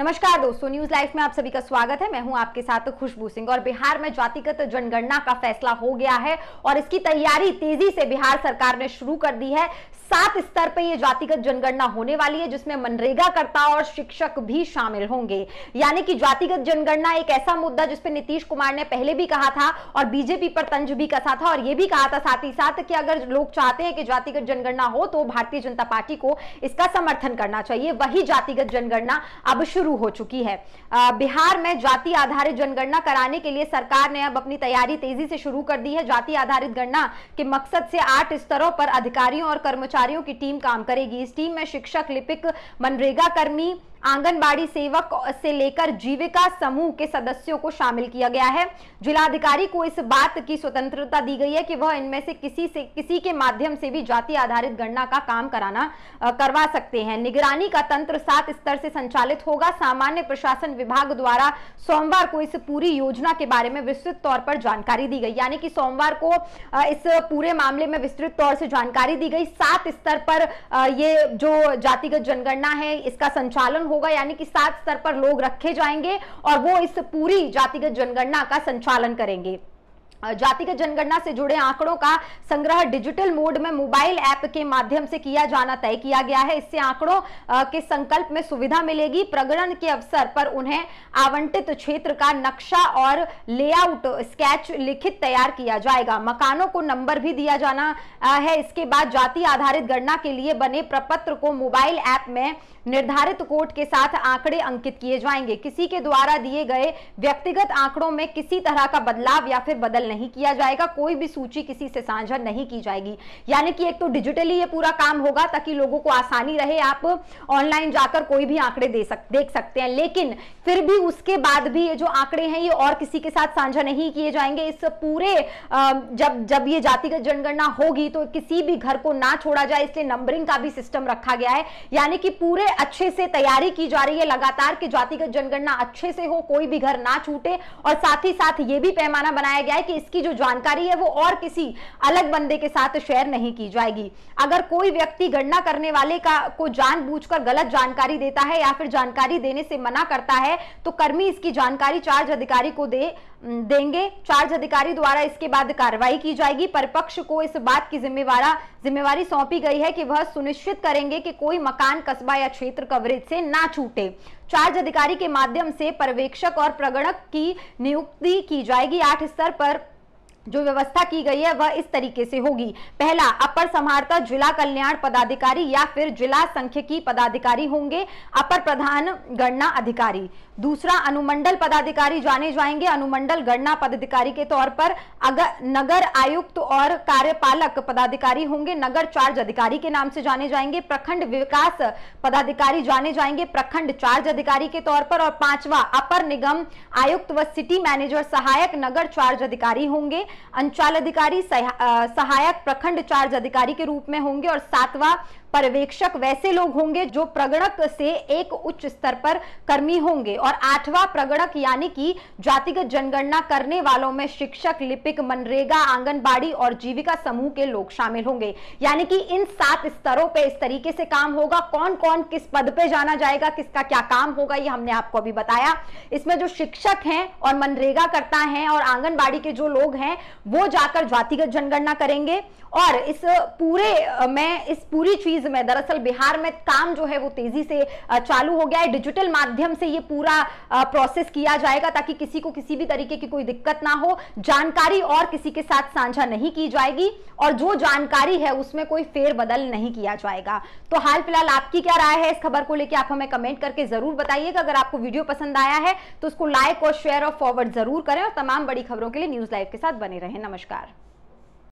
नमस्कार दोस्तों news life में आप सभी का स्वागत है मैं हूं आपके साथ खुशबू सिंह और बिहार में जातिगत जनगणना का फैसला हो गया है और इसकी तैयारी तेजी से बिहार सरकार ने शुरू कर दी है सात स्तर पे ये जातिगत जनगणना होने वाली है जिसमें मनरेगा करता और शिक्षक भी शामिल होंगे यानी कि जातिगत जनगणना एक ऐसा मुद्दा जिसपे नीतीश कुमार ने पहले भी कहा था और बीजेपी पर तंज भी कसा था और ये भी कहा था साथ ही साथ कि अगर लोग चाहते हैं कि जातिगत जनगणना हो तो भारतीय जनता पार्टी को इसका समर्थन करना चाहिए वही जातिगत जनगणना अब शुरू हो चुकी है बिहार में जाति आधारित जनगणना कराने के लिए सरकार ने अब अपनी तैयारी तेजी से शुरू कर दी है जाति आधारित गणना के मकसद से आठ स्तरों पर अधिकारियों और कर्मचारियों कर्मचारियों की टीम काम करेगी इस टीम में शिक्षक लिपिक मनरेगा कर्मी आंगनबाड़ी सेवक से लेकर जीविका समूह के सदस्यों को शामिल किया गया है जिलाधिकारी को इस बात की स्वतंत्रता दी गई है कि वह इनमें से किसी से किसी के माध्यम से भी जाति आधारित गणना का काम कराना करवा सकते हैं निगरानी का तंत्र सात स्तर से संचालित होगा सामान्य प्रशासन विभाग द्वारा सोमवार को इस पूरी योजना के बारे में विस्तृत तौर पर जानकारी दी गई यानी कि सोमवार को इस पूरे मामले में विस्तृत तौर से जानकारी दी गई सात स्तर पर ये जो जातिगत जनगणना है इसका संचालन संचालन होगा यानी कि सात स्तर पर लोग रखे जाएंगे और वो इस पूरी जातिगत जनगणना का संचालन करेंगे जातिगत जनगणना से जुड़े आंकड़ों का संग्रह डिजिटल मोड में मोबाइल ऐप के माध्यम से किया जाना तय किया गया है इससे आंकड़ों के संकल्प में सुविधा मिलेगी प्रगणन के अवसर पर उन्हें आवंटित क्षेत्र का नक्शा और लेआउट स्केच लिखित तैयार किया जाएगा मकानों को नंबर भी दिया जाना है इसके बाद जाति आधारित गणना के लिए बने प्रपत्र को मोबाइल ऐप में निर्धारित कोट के साथ आंकड़े अंकित किए जाएंगे किसी के द्वारा दिए गए व्यक्तिगत आंकड़ों में किसी तरह का बदलाव या फिर बदल नहीं किया जाएगा कोई भी सूची किसी से साझा नहीं की जाएगी यानी कि एक तो डिजिटली ये पूरा काम होगा ताकि लोगों को आसानी रहे आप ऑनलाइन जाकर कोई भी आंकड़े दे सक देख सकते हैं लेकिन फिर भी उसके बाद भी ये जो आंकड़े हैं ये और किसी के साथ साझा नहीं किए जाएंगे इस पूरे जब जब ये जातिगत जनगणना होगी तो किसी भी घर को ना छोड़ा जाए इसलिए नंबरिंग का भी सिस्टम रखा गया है यानी कि पूरे अच्छे से तैयारी की जा रही है लगातार कि जातिगत जनगणना अच्छे से हो कोई भी घर ना छूटे और साथ ही साथ ये भी पैमाना बनाया गया है कि इसकी जो जानकारी है वो और किसी अलग बंदे के साथ शेयर नहीं की जाएगी अगर कोई व्यक्ति गणना करने वाले का को जानबूझकर गलत जानकारी देता है या फिर जानकारी देने से मना करता है तो कर्मी इसकी जानकारी चार्ज अधिकारी को दे देंगे चार्ज अधिकारी द्वारा इसके बाद कार्रवाई की जाएगी पर को इस बात की जिम्मेवार जिम्मेवारी सौंपी गई है कि वह सुनिश्चित करेंगे कि कोई मकान कस्बा या क्षेत्र कवरेज से ना छूटे चार्ज अधिकारी के माध्यम से पर्यवेक्षक और प्रगणक की नियुक्ति की जाएगी आठ स्तर पर जो व्यवस्था की गई है वह इस तरीके से होगी पहला अपर समाहर्ता जिला कल्याण पदाधिकारी या फिर जिला संख्यकी पदाधिकारी होंगे अपर प्रधान गणना अधिकारी दूसरा अनुमंडल पदाधिकारी जाने जाएंगे अनुमंडल गणना पदाधिकारी के तौर पर अगर नगर आयुक्त और कार्यपालक पदाधिकारी होंगे नगर चार्ज अधिकारी के नाम से जाने जाएंगे प्रखंड विकास पदाधिकारी जाने जाएंगे प्रखंड चार्ज अधिकारी के तौर पर और पांचवा अपर निगम आयुक्त व सिटी मैनेजर सहायक नगर चार्ज अधिकारी होंगे अंचल अधिकारी सहायक प्रखंड चार्ज अधिकारी के रूप में होंगे और सातवां पर्यवेक्षक वैसे लोग होंगे जो प्रगणक से एक उच्च स्तर पर कर्मी होंगे और आठवां प्रगणक यानी कि जातिगत जनगणना करने वालों में शिक्षक लिपिक मनरेगा आंगनबाड़ी और जीविका समूह के लोग शामिल होंगे यानी कि इन सात स्तरों पर इस तरीके से काम होगा कौन कौन किस पद पर जाना जाएगा किसका क्या काम होगा ये हमने आपको अभी बताया इसमें जो शिक्षक हैं और मनरेगा करता है और आंगनबाड़ी के जो लोग हैं वो जाकर जातिगत जनगणना करेंगे और इस पूरे में इस पूरी चीज चीज में दरअसल बिहार में काम जो है वो तेजी से चालू हो गया है डिजिटल माध्यम से ये पूरा प्रोसेस किया जाएगा ताकि किसी को किसी भी तरीके की कोई दिक्कत ना हो जानकारी और किसी के साथ साझा नहीं की जाएगी और जो जानकारी है उसमें कोई फेरबदल नहीं किया जाएगा तो हाल फिलहाल आपकी क्या राय है इस खबर को लेकर आप हमें कमेंट करके जरूर बताइएगा अगर आपको वीडियो पसंद आया है तो उसको लाइक और शेयर और फॉरवर्ड जरूर करें और तमाम बड़ी खबरों के लिए न्यूज लाइव के साथ बने रहें नमस्कार